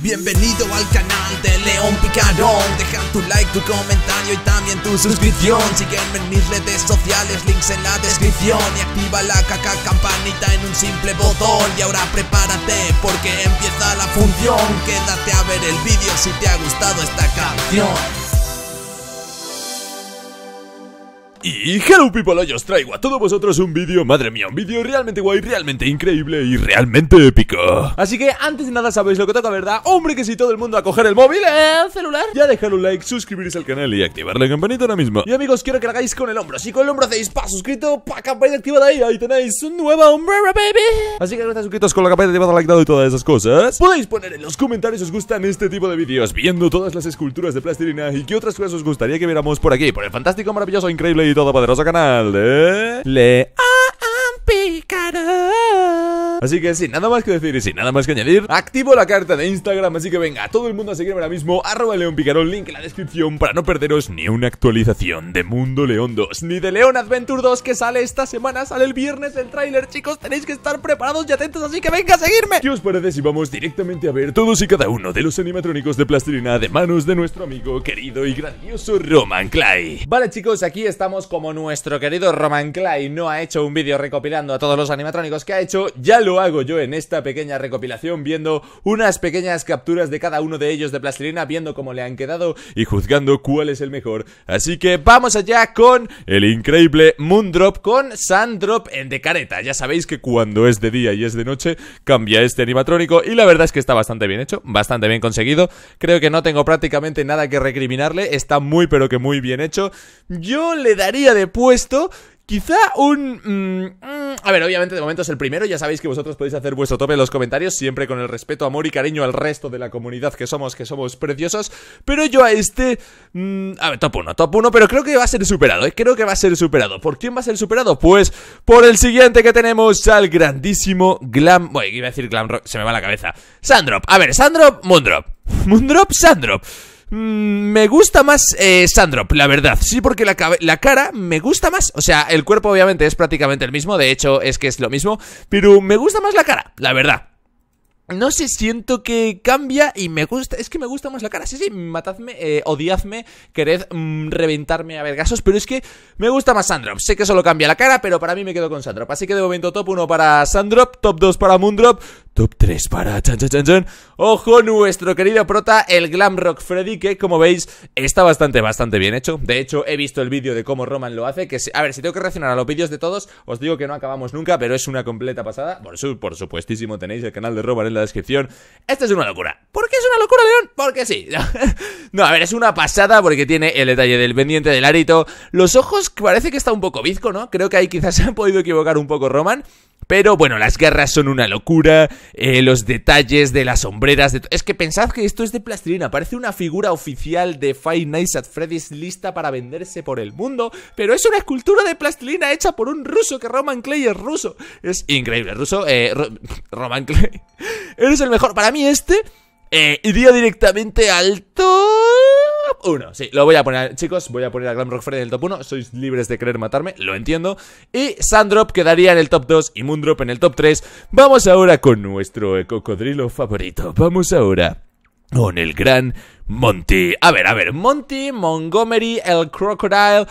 Bienvenido al canal de León Picarón Deja tu like, tu comentario y también tu suscripción Sígueme en mis redes sociales, links en la descripción Y activa la caca campanita en un simple botón Y ahora prepárate porque empieza la función Quédate a ver el vídeo si te ha gustado esta canción Y hello people, hoy os traigo a todos vosotros un vídeo, madre mía, un vídeo realmente guay, realmente increíble y realmente épico Así que antes de nada sabéis lo que toca, ¿verdad? Hombre que si todo el mundo a coger el móvil, el eh, celular Ya dejar un like, suscribirse al canal y activar la campanita ahora mismo Y amigos, quiero que lo hagáis con el hombro, si con el hombro hacéis pa suscrito, pa campanita activada ahí, ahí tenéis un nuevo hombre baby Así que gracias estáis suscritos con la campanita activada, like dado y todas esas cosas Podéis poner en los comentarios si os gustan este tipo de vídeos, viendo todas las esculturas de plastilina Y qué otras cosas os gustaría que viéramos por aquí, por el fantástico, maravilloso, increíble y todo poderoso canal de León Picarón Así que sin nada más que decir y sin nada más que añadir, activo la carta de Instagram. Así que venga, todo el mundo a seguirme ahora mismo. Arroba León Picarón, link en la descripción para no perderos ni una actualización de Mundo León 2, ni de León Adventure 2 que sale esta semana, sale el viernes el tráiler. Chicos, tenéis que estar preparados y atentos, así que venga a seguirme. ¿Qué os parece si vamos directamente a ver todos y cada uno de los animatrónicos de plastilina de manos de nuestro amigo querido y grandioso Roman Clay? Vale chicos, aquí estamos como nuestro querido Roman Clay no ha hecho un vídeo recopilando a todos los animatrónicos que ha hecho, ya lo hago yo en esta pequeña recopilación viendo unas pequeñas capturas de cada uno de ellos de plastilina, viendo cómo le han quedado y juzgando cuál es el mejor. Así que vamos allá con el increíble Moondrop con Sandrop en de careta. Ya sabéis que cuando es de día y es de noche cambia este animatrónico y la verdad es que está bastante bien hecho, bastante bien conseguido. Creo que no tengo prácticamente nada que recriminarle, está muy pero que muy bien hecho. Yo le daría de puesto quizá un... Mm, mm, a ver, obviamente de momento es el primero. Ya sabéis que vosotros podéis hacer vuestro tope en los comentarios, siempre con el respeto, amor y cariño al resto de la comunidad que somos, que somos preciosos. Pero yo a este. Mm, a ver, top 1, top 1, pero creo que va a ser superado, ¿eh? Creo que va a ser superado. ¿Por quién va a ser superado? Pues por el siguiente que tenemos al grandísimo Glam. Bueno, iba a decir Glamrock, se me va la cabeza. Sandrop, a ver, Sandrop, Moondrop, Moondrop, Sandrop. Mm, me gusta más eh, Sandrop, la verdad. Sí, porque la, cara me gusta más. O sea, el cuerpo obviamente es prácticamente el mismo. De hecho, es que es lo mismo. Pero me gusta más la cara, la verdad. No sé, siento que cambia y me gusta. Es que me gusta más la cara. Sí, sí, matadme, eh, odiadme, quered mm, reventarme a vergasos. Pero es que me gusta más Sandrop. Sé que solo cambia la cara, pero para mí me quedo con Sandrop. Así que de momento, top 1 para Sandrop, top 2 para Moondrop, top 3 para chan, chan, chan, Ojo, nuestro querido prota, el Glam Rock Freddy, que como veis está bastante, bastante bien hecho. De hecho, he visto el vídeo de cómo Roman lo hace. Que a ver, si tengo que reaccionar a los vídeos de todos, os digo que no acabamos nunca, pero es una completa pasada. Por, eso, por supuestísimo, tenéis el canal de Roman en la descripción. Esta es una locura. ¿Por qué es una locura, León? Porque sí. no, a ver, es una pasada porque tiene el detalle del pendiente del arito. Los ojos parece que está un poco bizco, ¿no? Creo que ahí quizás se han podido equivocar un poco Roman. Pero bueno, las garras son una locura, eh, los detalles de las sombreras... De es que pensad que esto es de plastilina, parece una figura oficial de Five Nights at Freddy's lista para venderse por el mundo, pero es una escultura de plastilina hecha por un ruso, que Roman Clay es ruso. Es increíble, ruso... Eh, Roman Clay... Eres el mejor. Para mí este eh, iría directamente al top 1. Sí, lo voy a poner, chicos, voy a poner a Glamrock Fred en el top 1. Sois libres de querer matarme, lo entiendo. Y Sandrop quedaría en el top 2 y Moondrop en el top 3. Vamos ahora con nuestro cocodrilo favorito. Vamos ahora con el gran Monty. A ver, a ver, Monty, Montgomery, el Crocodile.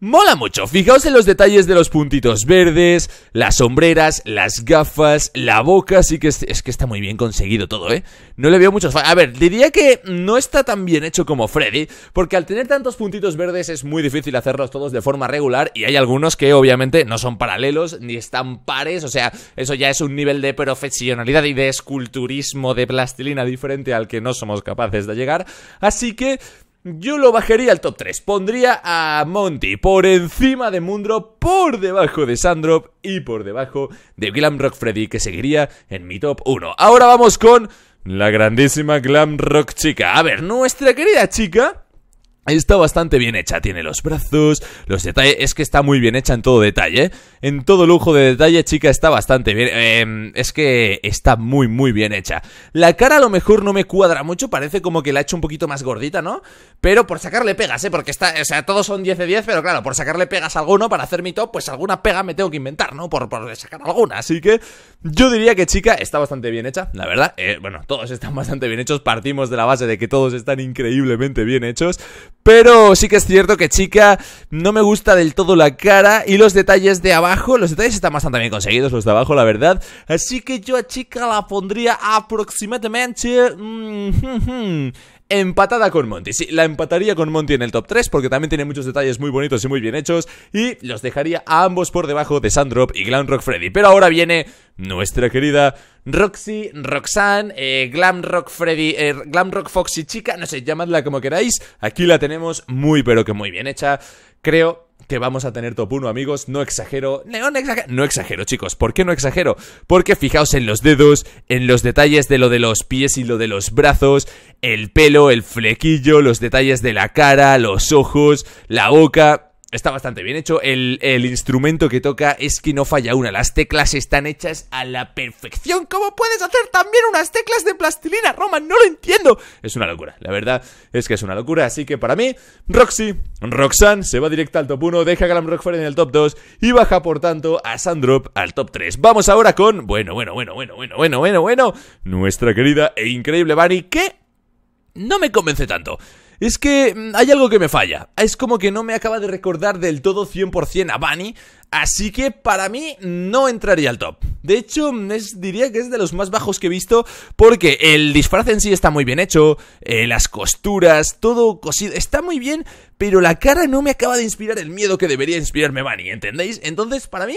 Mola mucho. Fijaos en los detalles de los puntitos verdes, las sombreras, las gafas, la boca. Sí que es, que está muy bien conseguido todo, ¿eh? No le veo muchos... A ver, diría que no está tan bien hecho como Freddy, porque al tener tantos puntitos verdes es muy difícil hacerlos todos de forma regular y hay algunos que obviamente no son paralelos ni están pares. O sea, eso ya es un nivel de profesionalidad y de esculturismo de plastilina diferente al que no somos capaces de llegar. Así que... Yo lo bajaría al top 3. Pondría a Monty por encima de Mundro, por debajo de Sandrop y por debajo de Glam Rock Freddy, que seguiría en mi top 1. Ahora vamos con la grandísima Glam Rock chica. A ver, nuestra querida chica Está bastante bien hecha, tiene los brazos, los detalles, es que está muy bien hecha en todo detalle, ¿eh? en todo lujo de detalle, chica, está bastante bien, em, es que está muy muy bien hecha. La cara a lo mejor no me cuadra mucho, parece como que la he hecho un poquito más gordita, ¿no? Pero por sacarle pegas, ¿eh? Porque está, o sea, todos son 10 de 10, pero claro, por sacarle pegas a alguno para hacer mi top, pues alguna pega me tengo que inventar, ¿no? Por, por sacar alguna, así que yo diría que chica está bastante bien hecha, la verdad, eh, bueno, todos están bastante bien hechos, partimos de la base de que todos están increíblemente bien hechos. Pero sí que es cierto que chica no me gusta del todo la cara y los detalles de abajo. Los detalles están bastante bien conseguidos, los de abajo, la verdad. Así que yo a chica la pondría aproximadamente... Mm, mm, empatada con Monty. Sí, la empataría con Monty en el top 3 porque también tiene muchos detalles muy bonitos y muy bien hechos y los dejaría a ambos por debajo de Sandrop y Rock Freddy. Pero ahora viene nuestra querida Roxy, Roxanne, eh, Glam Rock Freddy, eh, Rock Foxy Chica, no sé, llamadla como queráis. Aquí la tenemos muy pero que muy bien hecha. Creo que vamos a tener top 1, amigos. No exagero. no, exagero. No exagero, chicos. ¿Por qué no exagero? Porque fijaos en los dedos, en los detalles de lo de los pies y lo de los brazos, el pelo, el flequillo, los detalles de la cara, los ojos, la boca está bastante bien hecho. El, instrumento que toca es que no falla una. Las teclas están hechas a la perfección. ¿Cómo puedes hacer también unas teclas de plastilina, Roman? No lo entiendo. Es una locura. La verdad es que es una locura. Así que para mí, Roxy, Roxanne se va directa al top 1, deja a Glam Rock en el top 2 y baja, por tanto, a Sandrop al top 3. Vamos ahora con, bueno, bueno, bueno, bueno, bueno, bueno, bueno, bueno, nuestra querida e increíble Bunny que no me convence tanto. Es que mm, hay algo que me falla. Es como que no me acaba de recordar del todo 100% a Bunny, así que para mí no entraría al top. De hecho, mm, diría que es de los más bajos que he visto porque el disfraz en sí está muy bien hecho, eh, las costuras, todo cosido, está muy bien, pero la cara no me acaba de inspirar el miedo que debería inspirarme Bunny, ¿entendéis? Entonces, para mí,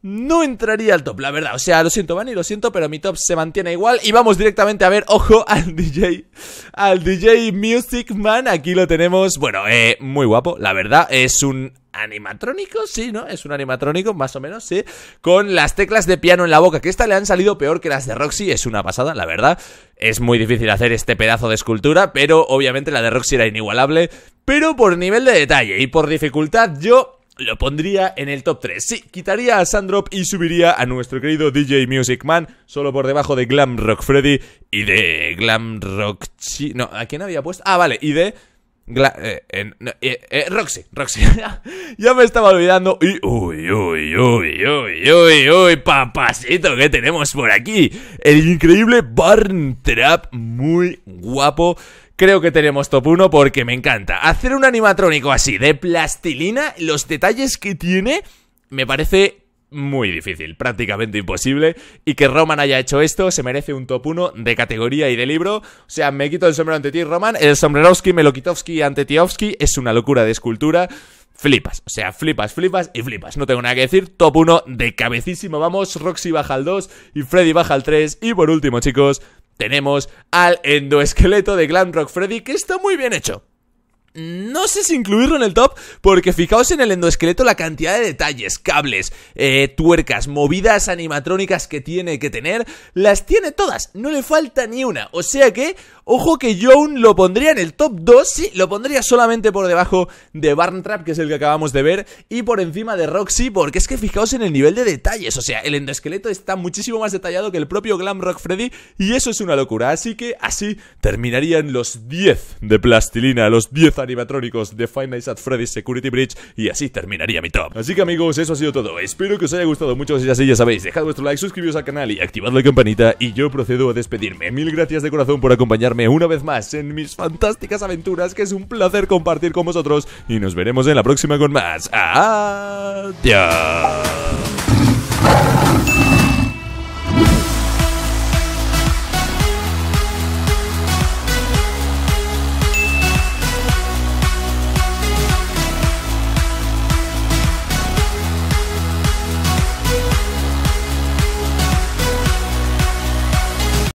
no entraría al top, la verdad. O sea, lo siento, Bunny, lo siento, pero mi top se mantiene igual. Y vamos directamente a ver, ojo, al DJ, al DJ Music Man. Aquí lo tenemos, bueno, eh, muy guapo, la verdad. Es un animatrónico, sí, ¿no? Es un animatrónico, más o menos, sí. Con las teclas de piano en la boca, que esta le han salido peor que las de Roxy, es una pasada, la verdad. Es muy difícil hacer este pedazo de escultura, pero obviamente la de Roxy era inigualable. Pero por nivel de detalle y por dificultad yo lo pondría en el top 3. Sí, quitaría a Sandrop y subiría a nuestro querido DJ Music Man, solo por debajo de Glam Rock Freddy y de Glam Rock... Chi no, ¿a quién había puesto? Ah, vale, y de... Gla eh, eh, eh Roxy, Roxy. ya me estaba olvidando. Y. Uy, uy, uy, uy, uy, uy, papasito, que tenemos por aquí? El increíble Barn Trap, muy guapo creo que tenemos top 1 porque me encanta. Hacer un animatrónico así de plastilina, los detalles que tiene, me parece muy difícil, prácticamente imposible. Y que Roman haya hecho esto se merece un top 1 de categoría y de libro. O sea, me quito el sombrero ante ti, Roman. El Sombrerowski, Melokitovsky ante es una locura de escultura. Flipas, o sea, flipas, flipas y flipas. No tengo nada que decir. Top 1 de cabecísimo, vamos. Roxy baja al 2 y Freddy baja al 3. Y por último, chicos, tenemos al endoesqueleto de Glamrock Freddy, que está muy bien hecho. No sé si incluirlo en el top, porque fijaos en el endoesqueleto la cantidad de detalles, cables, eh, tuercas, movidas animatrónicas que tiene que tener. Las tiene todas, no le falta ni una. O sea que, ojo que yo aún lo pondría en el top 2, sí, lo pondría solamente por debajo de Barntrap, que es el que acabamos de ver, y por encima de Roxy, porque es que fijaos en el nivel de detalles. O sea, el endoesqueleto está muchísimo más detallado que el propio Glam Rock Freddy, y eso es una locura. Así que así terminarían los 10 de plastilina, los 10 animatrónicos de Five Nights at Freddy's Security Bridge y así terminaría mi top. Así que amigos, eso ha sido todo. Espero que os haya gustado mucho. Si así, ya sabéis, dejad vuestro like, suscribiros al canal y activad la campanita y yo procedo a despedirme. Mil gracias de corazón por acompañarme una vez más en mis fantásticas aventuras, que es un placer compartir con vosotros y nos veremos en la próxima con más. Adiós.